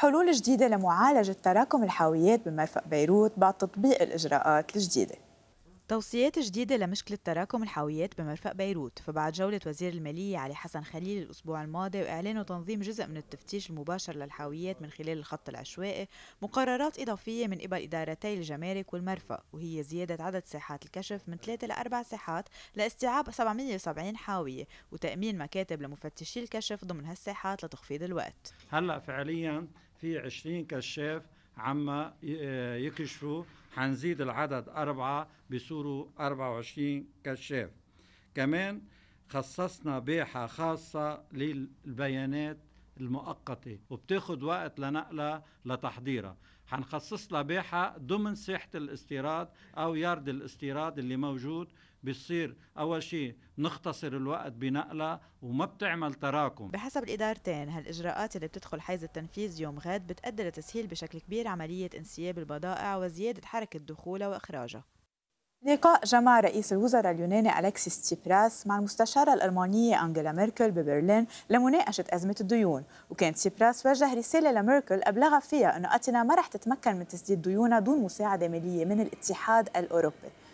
حلول جديدة لمعالجة تراكم الحاويات بمرفق بيروت بعد تطبيق الإجراءات الجديدة توصيات جديدة لمشكلة تراكم الحاويات بمرفق بيروت فبعد جولة وزير المالية علي حسن خليل الأسبوع الماضي وإعلانه تنظيم جزء من التفتيش المباشر للحاويات من خلال الخط العشوائي مقررات إضافية من قبل إدارتي الجمارك والمرفق وهي زيادة عدد ساحات الكشف من 3 إلى 4 ساحات لاستيعاب 770 حاوية وتأمين مكاتب لمفتشي الكشف ضمن هالساحات لتخفيض الوقت هلأ فعليا في 20 كشاف عم آه، يكشفوا حنزيد العدد أربعة بصوروا 24 كشاف كمان خصصنا باحة خاصة للبيانات المؤقتة وبتاخد وقت لنقلها لتحضيرها حنخصص لها باحة ضمن ساحة الاستيراد أو يارد الاستيراد اللي موجود بيصير أول شيء نختصر الوقت بنقلها وما بتعمل تراكم بحسب الإدارتين هالإجراءات اللي بتدخل حيز التنفيذ يوم غد بتأدي لتسهيل بشكل كبير عملية انسياب البضائع وزيادة حركة دخولها وإخراجها لقاء جمع رئيس الوزراء اليوناني ألكسيس تسيبراس مع المستشارة الألمانية أنجيلا ميركل ببرلين لمناقشة أزمة الديون وكان تسيبراس وجه رسالة لميركل أبلغ فيها أن أتنا ما رح تتمكن من تسديد ديونها دون مساعدة مالية من الاتحاد الأوروبي